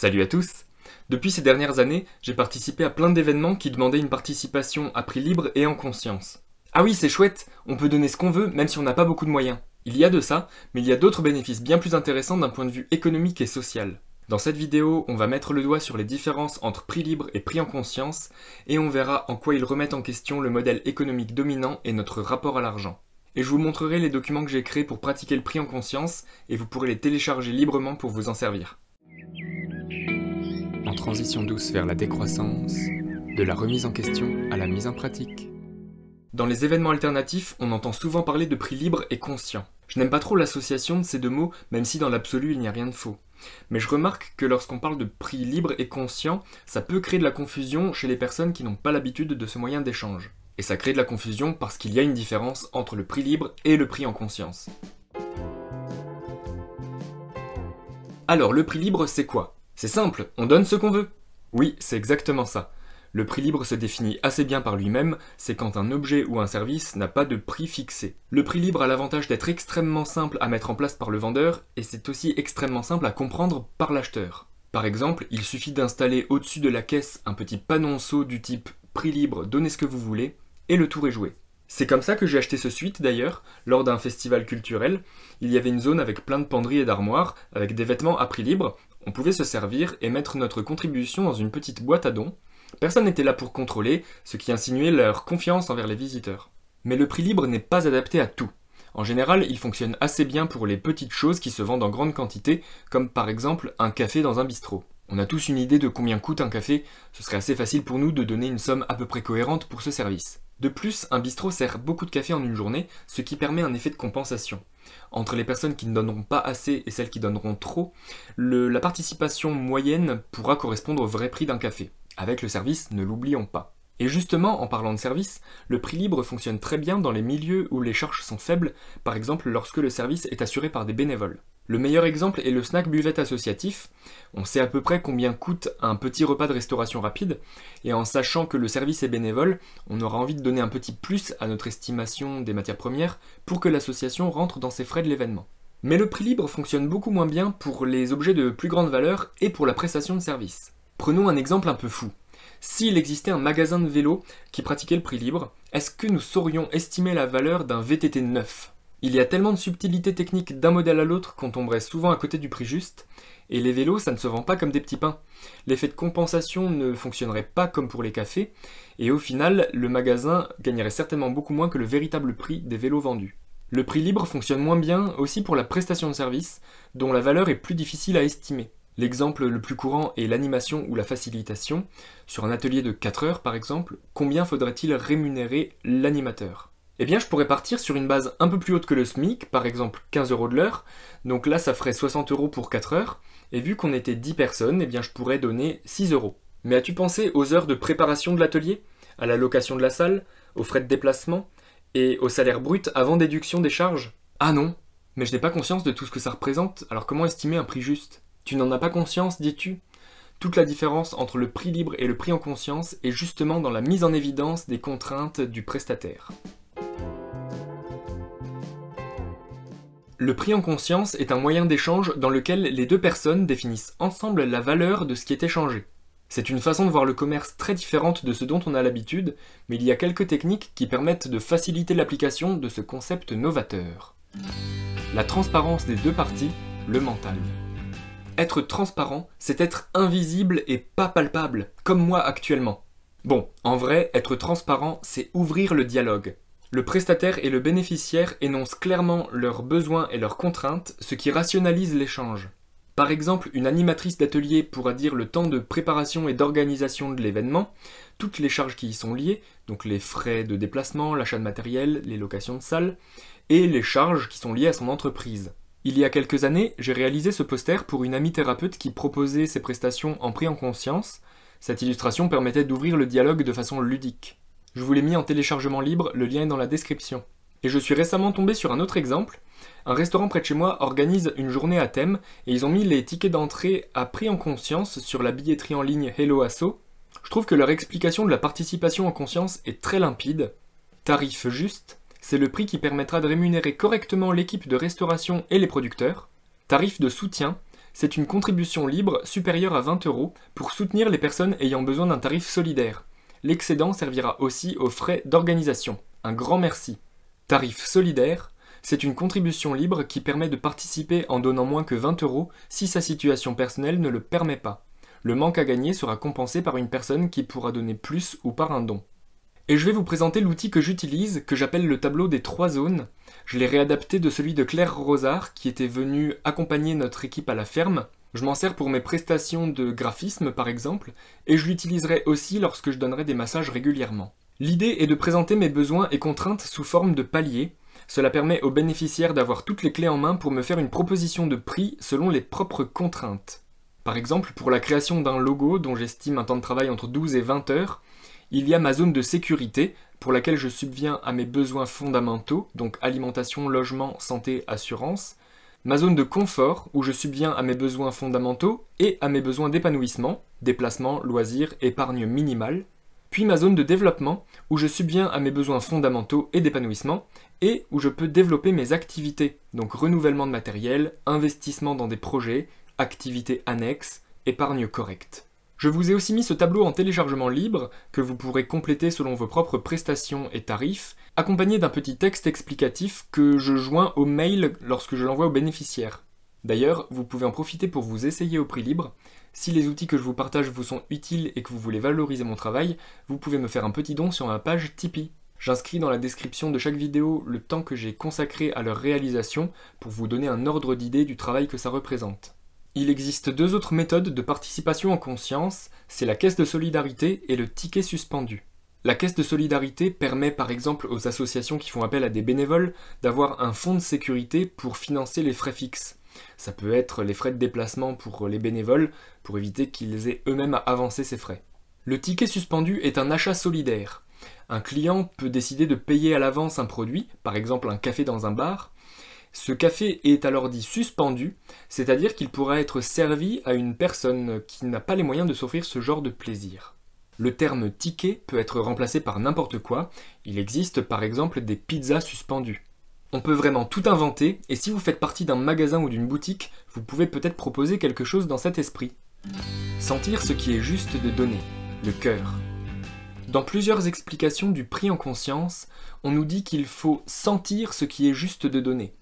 Salut à tous Depuis ces dernières années, j'ai participé à plein d'événements qui demandaient une participation à prix libre et en conscience. Ah oui, c'est chouette, on peut donner ce qu'on veut même si on n'a pas beaucoup de moyens. Il y a de ça, mais il y a d'autres bénéfices bien plus intéressants d'un point de vue économique et social. Dans cette vidéo, on va mettre le doigt sur les différences entre prix libre et prix en conscience, et on verra en quoi ils remettent en question le modèle économique dominant et notre rapport à l'argent. Et je vous montrerai les documents que j'ai créés pour pratiquer le prix en conscience, et vous pourrez les télécharger librement pour vous en servir transition douce vers la décroissance, de la remise en question à la mise en pratique. Dans les événements alternatifs, on entend souvent parler de prix libre et conscient. Je n'aime pas trop l'association de ces deux mots, même si dans l'absolu il n'y a rien de faux. Mais je remarque que lorsqu'on parle de prix libre et conscient, ça peut créer de la confusion chez les personnes qui n'ont pas l'habitude de ce moyen d'échange. Et ça crée de la confusion parce qu'il y a une différence entre le prix libre et le prix en conscience. Alors, le prix libre, c'est quoi c'est simple, on donne ce qu'on veut. Oui, c'est exactement ça. Le prix libre se définit assez bien par lui-même, c'est quand un objet ou un service n'a pas de prix fixé. Le prix libre a l'avantage d'être extrêmement simple à mettre en place par le vendeur, et c'est aussi extrêmement simple à comprendre par l'acheteur. Par exemple, il suffit d'installer au-dessus de la caisse un petit panonceau du type prix libre, donnez ce que vous voulez, et le tour est joué. C'est comme ça que j'ai acheté ce suite d'ailleurs, lors d'un festival culturel. Il y avait une zone avec plein de penderies et d'armoires, avec des vêtements à prix libre, on pouvait se servir et mettre notre contribution dans une petite boîte à dons. Personne n'était là pour contrôler, ce qui insinuait leur confiance envers les visiteurs. Mais le prix libre n'est pas adapté à tout. En général, il fonctionne assez bien pour les petites choses qui se vendent en grande quantité, comme par exemple un café dans un bistrot. On a tous une idée de combien coûte un café, ce serait assez facile pour nous de donner une somme à peu près cohérente pour ce service. De plus, un bistrot sert beaucoup de café en une journée, ce qui permet un effet de compensation. Entre les personnes qui ne donneront pas assez et celles qui donneront trop, la participation moyenne pourra correspondre au vrai prix d'un café, avec le service, ne l'oublions pas. Et justement, en parlant de service, le prix libre fonctionne très bien dans les milieux où les charges sont faibles, par exemple lorsque le service est assuré par des bénévoles. Le meilleur exemple est le snack buvette associatif. On sait à peu près combien coûte un petit repas de restauration rapide, et en sachant que le service est bénévole, on aura envie de donner un petit plus à notre estimation des matières premières pour que l'association rentre dans ses frais de l'événement. Mais le prix libre fonctionne beaucoup moins bien pour les objets de plus grande valeur et pour la prestation de service. Prenons un exemple un peu fou. S'il existait un magasin de vélo qui pratiquait le prix libre, est-ce que nous saurions estimer la valeur d'un VTT neuf il y a tellement de subtilités techniques d'un modèle à l'autre qu'on tomberait souvent à côté du prix juste, et les vélos, ça ne se vend pas comme des petits pains. L'effet de compensation ne fonctionnerait pas comme pour les cafés, et au final, le magasin gagnerait certainement beaucoup moins que le véritable prix des vélos vendus. Le prix libre fonctionne moins bien aussi pour la prestation de service, dont la valeur est plus difficile à estimer. L'exemple le plus courant est l'animation ou la facilitation. Sur un atelier de 4 heures par exemple, combien faudrait-il rémunérer l'animateur eh bien je pourrais partir sur une base un peu plus haute que le SMIC, par exemple 15 euros de l'heure, donc là ça ferait 60 euros pour 4 heures, et vu qu'on était 10 personnes, eh bien je pourrais donner 6 euros. Mais as-tu pensé aux heures de préparation de l'atelier, à la location de la salle, aux frais de déplacement, et au salaire brut avant déduction des charges Ah non, mais je n'ai pas conscience de tout ce que ça représente, alors comment estimer un prix juste Tu n'en as pas conscience, dis-tu toute la différence entre le prix libre et le prix en conscience est justement dans la mise en évidence des contraintes du prestataire. Le prix en conscience est un moyen d'échange dans lequel les deux personnes définissent ensemble la valeur de ce qui est échangé. C'est une façon de voir le commerce très différente de ce dont on a l'habitude, mais il y a quelques techniques qui permettent de faciliter l'application de ce concept novateur. La transparence des deux parties, le mental. Être transparent, c'est être invisible et pas palpable, comme moi actuellement. Bon, en vrai, être transparent, c'est ouvrir le dialogue, le prestataire et le bénéficiaire énoncent clairement leurs besoins et leurs contraintes, ce qui rationalise l'échange. Par exemple, une animatrice d'atelier pourra dire le temps de préparation et d'organisation de l'événement, toutes les charges qui y sont liées, donc les frais de déplacement, l'achat de matériel, les locations de salles, et les charges qui sont liées à son entreprise. Il y a quelques années, j'ai réalisé ce poster pour une amie thérapeute qui proposait ses prestations en prix en conscience. Cette illustration permettait d'ouvrir le dialogue de façon ludique. Je vous l'ai mis en téléchargement libre, le lien est dans la description. Et je suis récemment tombé sur un autre exemple. Un restaurant près de chez moi organise une journée à thème et ils ont mis les tickets d'entrée à prix en conscience sur la billetterie en ligne Hello Asso. Je trouve que leur explication de la participation en conscience est très limpide. Tarif juste, c'est le prix qui permettra de rémunérer correctement l'équipe de restauration et les producteurs. Tarif de soutien, c'est une contribution libre supérieure à 20 euros pour soutenir les personnes ayant besoin d'un tarif solidaire. L'excédent servira aussi aux frais d'organisation. Un grand merci. Tarif solidaire, c'est une contribution libre qui permet de participer en donnant moins que 20 euros si sa situation personnelle ne le permet pas. Le manque à gagner sera compensé par une personne qui pourra donner plus ou par un don. Et je vais vous présenter l'outil que j'utilise, que j'appelle le tableau des trois zones. Je l'ai réadapté de celui de Claire Rosard, qui était venue accompagner notre équipe à la ferme, je m'en sers pour mes prestations de graphisme par exemple, et je l'utiliserai aussi lorsque je donnerai des massages régulièrement. L'idée est de présenter mes besoins et contraintes sous forme de paliers. Cela permet aux bénéficiaires d'avoir toutes les clés en main pour me faire une proposition de prix selon les propres contraintes. Par exemple, pour la création d'un logo dont j'estime un temps de travail entre 12 et 20 heures, il y a ma zone de sécurité pour laquelle je subviens à mes besoins fondamentaux, donc alimentation, logement, santé, assurance, ma zone de confort où je subviens à mes besoins fondamentaux et à mes besoins d'épanouissement, déplacement, loisirs, épargne minimale, puis ma zone de développement où je subviens à mes besoins fondamentaux et d'épanouissement et où je peux développer mes activités, donc renouvellement de matériel, investissement dans des projets, activités annexes, épargne correcte. Je vous ai aussi mis ce tableau en téléchargement libre, que vous pourrez compléter selon vos propres prestations et tarifs, accompagné d'un petit texte explicatif que je joins au mail lorsque je l'envoie aux bénéficiaires. D'ailleurs, vous pouvez en profiter pour vous essayer au prix libre. Si les outils que je vous partage vous sont utiles et que vous voulez valoriser mon travail, vous pouvez me faire un petit don sur ma page Tipeee. J'inscris dans la description de chaque vidéo le temps que j'ai consacré à leur réalisation pour vous donner un ordre d'idée du travail que ça représente. Il existe deux autres méthodes de participation en conscience, c'est la caisse de solidarité et le ticket suspendu. La caisse de solidarité permet par exemple aux associations qui font appel à des bénévoles d'avoir un fonds de sécurité pour financer les frais fixes. Ça peut être les frais de déplacement pour les bénévoles, pour éviter qu'ils aient eux-mêmes à avancer ces frais. Le ticket suspendu est un achat solidaire. Un client peut décider de payer à l'avance un produit, par exemple un café dans un bar, ce café est alors dit suspendu, c'est-à-dire qu'il pourra être servi à une personne qui n'a pas les moyens de s'offrir ce genre de plaisir. Le terme ticket peut être remplacé par n'importe quoi, il existe par exemple des pizzas suspendues. On peut vraiment tout inventer, et si vous faites partie d'un magasin ou d'une boutique, vous pouvez peut-être proposer quelque chose dans cet esprit. Sentir ce qui est juste de donner, le cœur. Dans plusieurs explications du prix en conscience, on nous dit qu'il faut sentir ce qui est juste de donner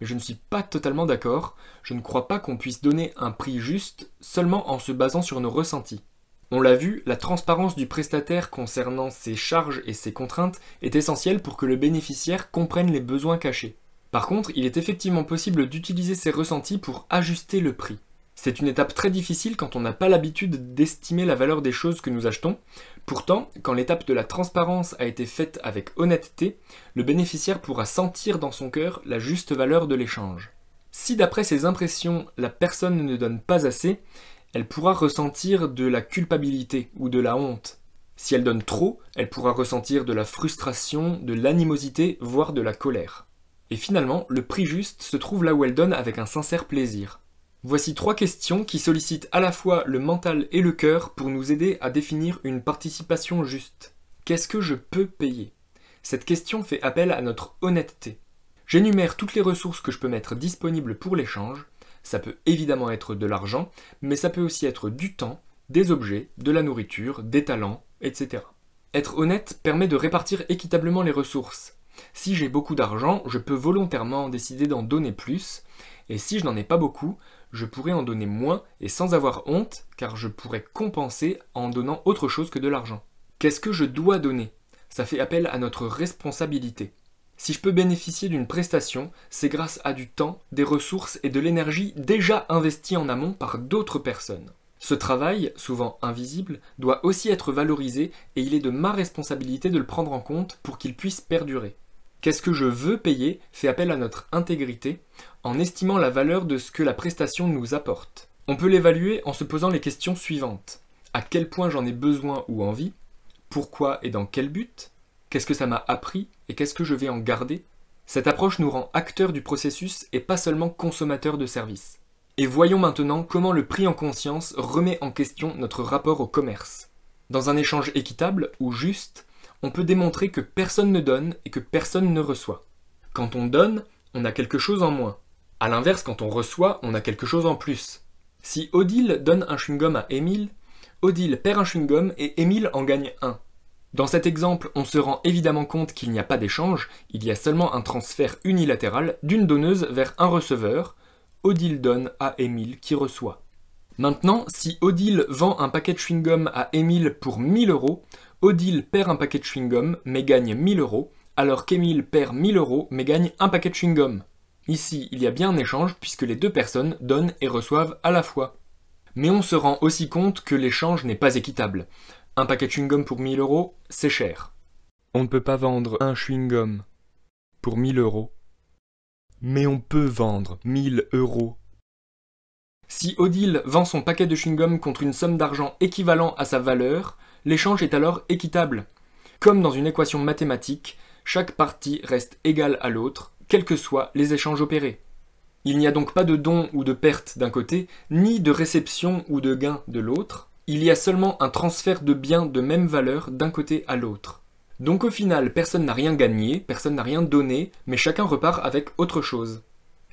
mais je ne suis pas totalement d'accord, je ne crois pas qu'on puisse donner un prix juste seulement en se basant sur nos ressentis. On l'a vu, la transparence du prestataire concernant ses charges et ses contraintes est essentielle pour que le bénéficiaire comprenne les besoins cachés. Par contre, il est effectivement possible d'utiliser ces ressentis pour ajuster le prix. C'est une étape très difficile quand on n'a pas l'habitude d'estimer la valeur des choses que nous achetons. Pourtant, quand l'étape de la transparence a été faite avec honnêteté, le bénéficiaire pourra sentir dans son cœur la juste valeur de l'échange. Si d'après ses impressions, la personne ne donne pas assez, elle pourra ressentir de la culpabilité ou de la honte. Si elle donne trop, elle pourra ressentir de la frustration, de l'animosité, voire de la colère. Et finalement, le prix juste se trouve là où elle donne avec un sincère plaisir. Voici trois questions qui sollicitent à la fois le mental et le cœur pour nous aider à définir une participation juste. Qu'est-ce que je peux payer Cette question fait appel à notre honnêteté. J'énumère toutes les ressources que je peux mettre disponibles pour l'échange. Ça peut évidemment être de l'argent, mais ça peut aussi être du temps, des objets, de la nourriture, des talents, etc. Être honnête permet de répartir équitablement les ressources. Si j'ai beaucoup d'argent, je peux volontairement décider d'en donner plus, et si je n'en ai pas beaucoup, je pourrais en donner moins et sans avoir honte, car je pourrais compenser en donnant autre chose que de l'argent. Qu'est-ce que je dois donner Ça fait appel à notre responsabilité. Si je peux bénéficier d'une prestation, c'est grâce à du temps, des ressources et de l'énergie déjà investies en amont par d'autres personnes. Ce travail, souvent invisible, doit aussi être valorisé et il est de ma responsabilité de le prendre en compte pour qu'il puisse perdurer. Qu'est-ce que je veux payer fait appel à notre intégrité en estimant la valeur de ce que la prestation nous apporte. On peut l'évaluer en se posant les questions suivantes. À quel point j'en ai besoin ou envie Pourquoi et dans quel but Qu'est-ce que ça m'a appris et qu'est-ce que je vais en garder Cette approche nous rend acteurs du processus et pas seulement consommateurs de services. Et voyons maintenant comment le prix en conscience remet en question notre rapport au commerce. Dans un échange équitable ou juste, on peut démontrer que personne ne donne et que personne ne reçoit. Quand on donne, on a quelque chose en moins. A l'inverse, quand on reçoit, on a quelque chose en plus. Si Odile donne un chewing-gum à Émile, Odile perd un chewing-gum et Émile en gagne un. Dans cet exemple, on se rend évidemment compte qu'il n'y a pas d'échange, il y a seulement un transfert unilatéral d'une donneuse vers un receveur. Odile donne à Émile qui reçoit. Maintenant, si Odile vend un paquet de chewing-gum à Émile pour 1000 euros, Odile perd un paquet de chewing-gum mais gagne 1000 euros, alors qu'Emile perd 1000 euros mais gagne un paquet de chewing-gum. Ici, il y a bien un échange puisque les deux personnes donnent et reçoivent à la fois. Mais on se rend aussi compte que l'échange n'est pas équitable. Un paquet de chewing-gum pour 1000 euros, c'est cher. On ne peut pas vendre un chewing-gum pour 1000 euros. Mais on peut vendre 1000 euros. Si Odile vend son paquet de chewing-gum contre une somme d'argent équivalent à sa valeur, l'échange est alors équitable. Comme dans une équation mathématique, chaque partie reste égale à l'autre, quels que soient les échanges opérés. Il n'y a donc pas de don ou de perte d'un côté, ni de réception ou de gain de l'autre, il y a seulement un transfert de biens de même valeur d'un côté à l'autre. Donc au final, personne n'a rien gagné, personne n'a rien donné, mais chacun repart avec autre chose.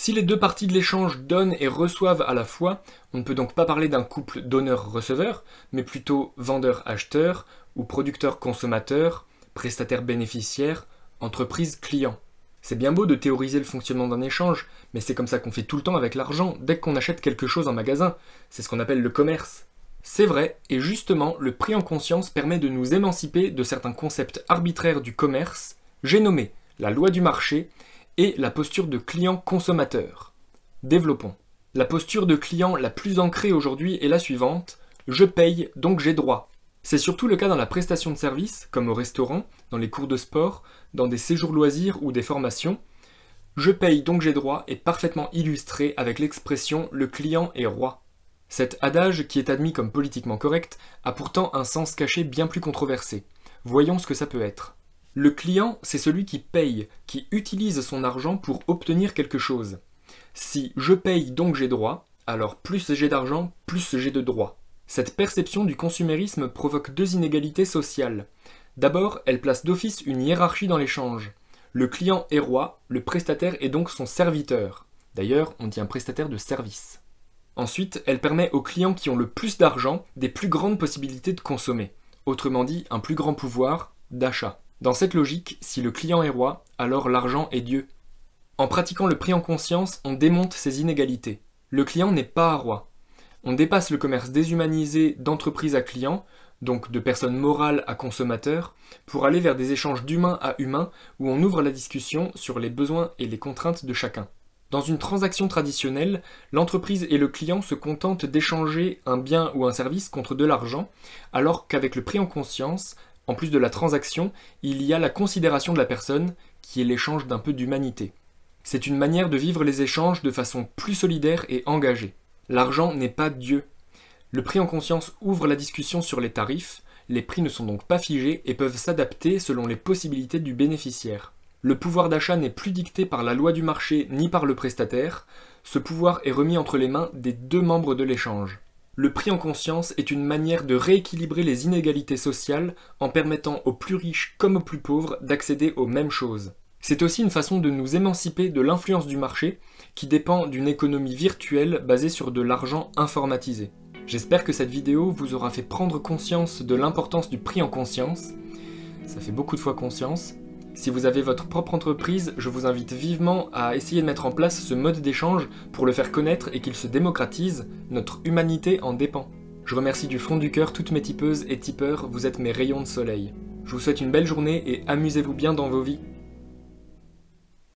Si les deux parties de l'échange donnent et reçoivent à la fois, on ne peut donc pas parler d'un couple donneur-receveur, mais plutôt vendeur-acheteur ou producteur-consommateur, prestataire-bénéficiaire, entreprise-client. C'est bien beau de théoriser le fonctionnement d'un échange, mais c'est comme ça qu'on fait tout le temps avec l'argent dès qu'on achète quelque chose en magasin. C'est ce qu'on appelle le commerce. C'est vrai, et justement, le prix en conscience permet de nous émanciper de certains concepts arbitraires du commerce, j'ai nommé la loi du marché et la posture de client consommateur. Développons. La posture de client la plus ancrée aujourd'hui est la suivante je paye donc j'ai droit. C'est surtout le cas dans la prestation de services, comme au restaurant, dans les cours de sport, dans des séjours loisirs ou des formations. Je paye donc j'ai droit est parfaitement illustré avec l'expression le client est roi. Cet adage, qui est admis comme politiquement correct, a pourtant un sens caché bien plus controversé. Voyons ce que ça peut être. Le client, c'est celui qui paye, qui utilise son argent pour obtenir quelque chose. Si je paye donc j'ai droit, alors plus j'ai d'argent, plus j'ai de droit. Cette perception du consumérisme provoque deux inégalités sociales. D'abord, elle place d'office une hiérarchie dans l'échange. Le client est roi, le prestataire est donc son serviteur. D'ailleurs, on dit un prestataire de service. Ensuite, elle permet aux clients qui ont le plus d'argent des plus grandes possibilités de consommer, autrement dit un plus grand pouvoir d'achat. Dans cette logique, si le client est roi, alors l'argent est Dieu. En pratiquant le prix en conscience, on démonte ces inégalités. Le client n'est pas roi. On dépasse le commerce déshumanisé d'entreprise à client, donc de personne morale à consommateur, pour aller vers des échanges d'humain à humain où on ouvre la discussion sur les besoins et les contraintes de chacun. Dans une transaction traditionnelle, l'entreprise et le client se contentent d'échanger un bien ou un service contre de l'argent, alors qu'avec le prix en conscience, en plus de la transaction, il y a la considération de la personne, qui est l'échange d'un peu d'humanité. C'est une manière de vivre les échanges de façon plus solidaire et engagée. L'argent n'est pas Dieu. Le prix en conscience ouvre la discussion sur les tarifs, les prix ne sont donc pas figés et peuvent s'adapter selon les possibilités du bénéficiaire. Le pouvoir d'achat n'est plus dicté par la loi du marché ni par le prestataire, ce pouvoir est remis entre les mains des deux membres de l'échange le prix en conscience est une manière de rééquilibrer les inégalités sociales en permettant aux plus riches comme aux plus pauvres d'accéder aux mêmes choses. C'est aussi une façon de nous émanciper de l'influence du marché, qui dépend d'une économie virtuelle basée sur de l'argent informatisé. J'espère que cette vidéo vous aura fait prendre conscience de l'importance du prix en conscience. Ça fait beaucoup de fois conscience, si vous avez votre propre entreprise, je vous invite vivement à essayer de mettre en place ce mode d'échange pour le faire connaître et qu'il se démocratise, notre humanité en dépend. Je remercie du fond du cœur toutes mes tipeuses et tipeurs, vous êtes mes rayons de soleil. Je vous souhaite une belle journée et amusez-vous bien dans vos vies.